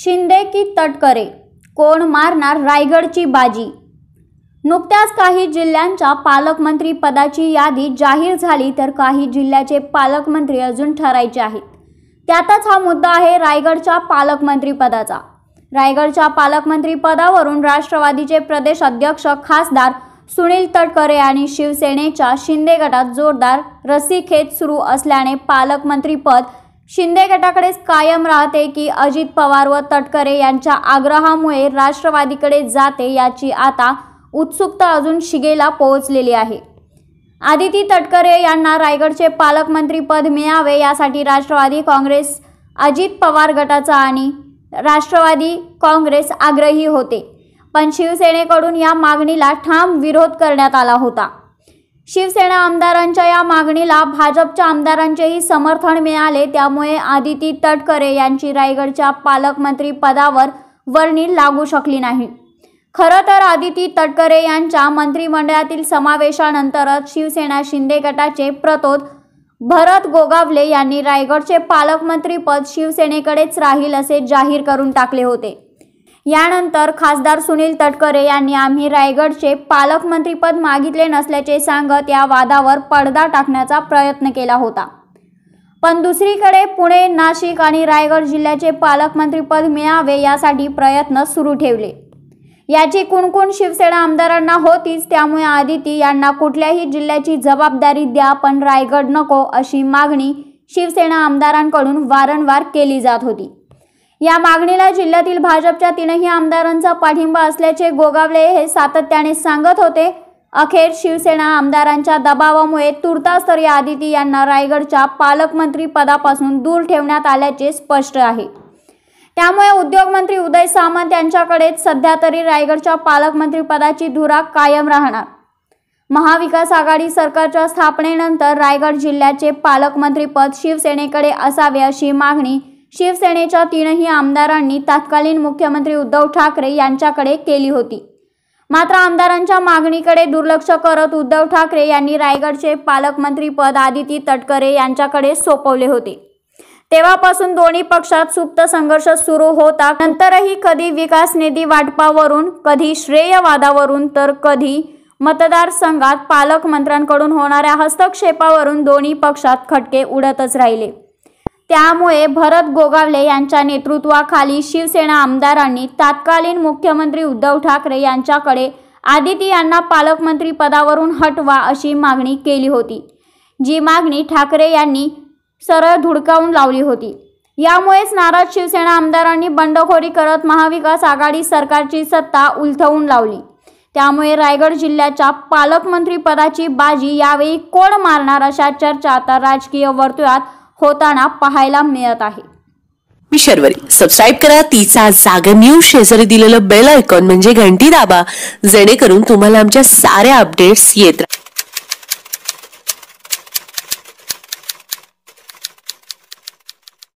शिंदे की तटकरे कोण मारणार रायगडची बाजी नुकत्याच काही जिल्ह्यांच्या पालकमंत्री पदाची यादी जाहीर झाली तर काही जिल्ह्याचे पालकमंत्री अजून ठरायचे आहेत त्यातच हा मुद्दा आहे रायगडच्या पालकमंत्री पदाचा रायगडच्या पालकमंत्री पदावरून राष्ट्रवादीचे प्रदेश अध्यक्ष खासदार सुनील तटकरे आणि शिवसेनेच्या शिंदे गटात जोरदार रस्सीखेच सुरू असल्याने पालकमंत्रीपद शिंदे गटाकडेच कायम राहते की अजित पवार व तटकरे यांच्या आग्रहामुळे राष्ट्रवादीकडे जाते याची आता उत्सुकता अजून शिगेला पोहोचलेली आहे आदिती तटकरे यांना रायगडचे पालकमंत्रीपद मिळावे यासाठी राष्ट्रवादी काँग्रेस अजित पवार गटाचा आणि राष्ट्रवादी काँग्रेस आग्रही होते पण शिवसेनेकडून या मागणीला ठाम विरोध करण्यात आला होता शिवसेना आमदारांच्या या मागणीला भाजपच्या आमदारांचेही समर्थन मिळाले त्यामुळे आदिती तटकरे यांची रायगडच्या पालकमंत्री पदावर वर्णी लागू शकली नाही खरं तर आदिती तटकरे यांच्या मंत्रिमंडळातील समावेशानंतरच शिवसेना शिंदे गटाचे प्रतोद भरत गोगावले यांनी रायगडचे पालकमंत्रीपद शिवसेनेकडेच राहील असे जाहीर करून टाकले होते यानंतर खासदार सुनील तटकरे यांनी आम्ही रायगडचे पालकमंत्रीपद मागितले नसल्याचे सांगत या वादावर पडदा टाकण्याचा प्रयत्न केला होता पण दुसरीकडे पुणे नाशिक आणि रायगड जिल्ह्याचे पालकमंत्रीपद मिळावे यासाठी प्रयत्न सुरू ठेवले याची कुणकुण शिवसेना आमदारांना होतीच त्यामुळे आदिती यांना कुठल्याही जिल्ह्याची जबाबदारी द्या पण रायगड नको अशी मागणी शिवसेना आमदारांकडून वारंवार केली जात होती या मागणीला जिल्ह्यातील भाजपच्या तीनही आमदारांचा पाठिंबा असल्याचे गोगावले हे सातत्याने सांगत होते अखेर शिवसेना आमदारांच्या दबावामुळे तुर्तास तर आदिती यांना रायगडच्या पालकमंत्री पदापासून दूर ठेवण्यात आल्याचे स्पष्ट आहे त्यामुळे उद्योगमंत्री उदय सामंत यांच्याकडे सध्या तरी रायगडच्या पालकमंत्री पदाची धुरा कायम राहणार महाविकास आघाडी सरकारच्या स्थापनेनंतर रायगड जिल्ह्याचे पालकमंत्रीपद शिवसेनेकडे असावे अशी मागणी शिवसेनेच्या तीनही आमदारांनी तत्कालीन मुख्यमंत्री उद्धव ठाकरे यांच्याकडे केली होती मात्र आमदारांच्या मागणीकडे दुर्लक्ष करत उद्धव ठाकरे यांनी रायगडचे पालकमंत्री पद आदिती तटकरे यांच्याकडे सोपवले होते तेव्हापासून दोन्ही पक्षात सुप्त संघर्ष सुरू होता नंतरही कधी विकास निधी वाटपावरून कधी श्रेयवादावरून तर कधी मतदारसंघात पालकमंत्र्यांकडून होणाऱ्या हस्तक्षेपावरून दोन्ही पक्षात खटके उडतच राहिले त्यामुळे भरत गोगावले यांच्या नेतृत्वाखाली शिवसेना आमदारांनी तत्कालीन मुख्यमंत्री उद्धव ठाकरे यांच्याकडे आदिती यांना पालकमंत्री पदावरून हटवा अशी मागणी केली होती जी मागणी ठाकरे यांनी सरळ धुडकावून लावली होती यामुळेच नाराज शिवसेना आमदारांनी बंडखोरी करत महाविकास आघाडी सरकारची सत्ता उलथवून लावली त्यामुळे रायगड जिल्ह्याच्या पालकमंत्री पदाची बाजी यावेळी कोण मारणार अशा चर्चा आता राजकीय वर्तुळात होताना पाहायला मिळत आहे मी सबस्क्राईब करा तिचा जागर न्यूज शेजारी दिलेलं बेल आयकॉन म्हणजे घंटी दाबा जेणेकरून तुम्हाला आमच्या साऱ्या अपडेट्स येत